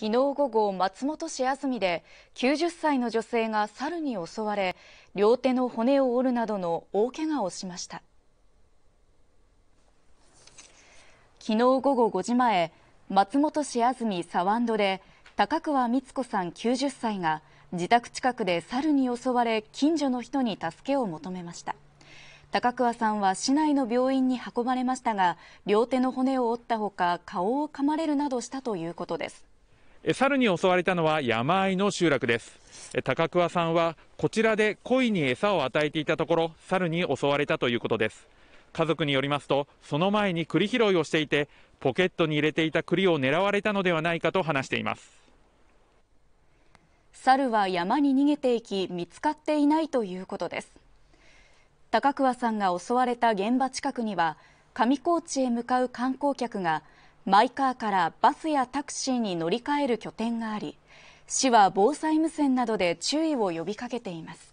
昨日午後、松本市安住で90歳の女性が猿に襲われ両手の骨を折るなどの大怪我をしました昨日午後5時前松本市安住サワンドで高桑光子さん90歳が自宅近くで猿に襲われ近所の人に助けを求めました高桑さんは市内の病院に運ばれましたが両手の骨を折ったほか顔を噛まれるなどしたということです猿に襲われたのは山あいの集落です高桑さんはこちらで故意に餌を与えていたところ猿に襲われたということです家族によりますとその前に栗拾いをしていてポケットに入れていた栗を狙われたのではないかと話しています猿は山に逃げていき見つかっていないということです高桑さんが襲われた現場近くには上高地へ向かう観光客がマイカーからバスやタクシーに乗り換える拠点があり市は防災無線などで注意を呼びかけています。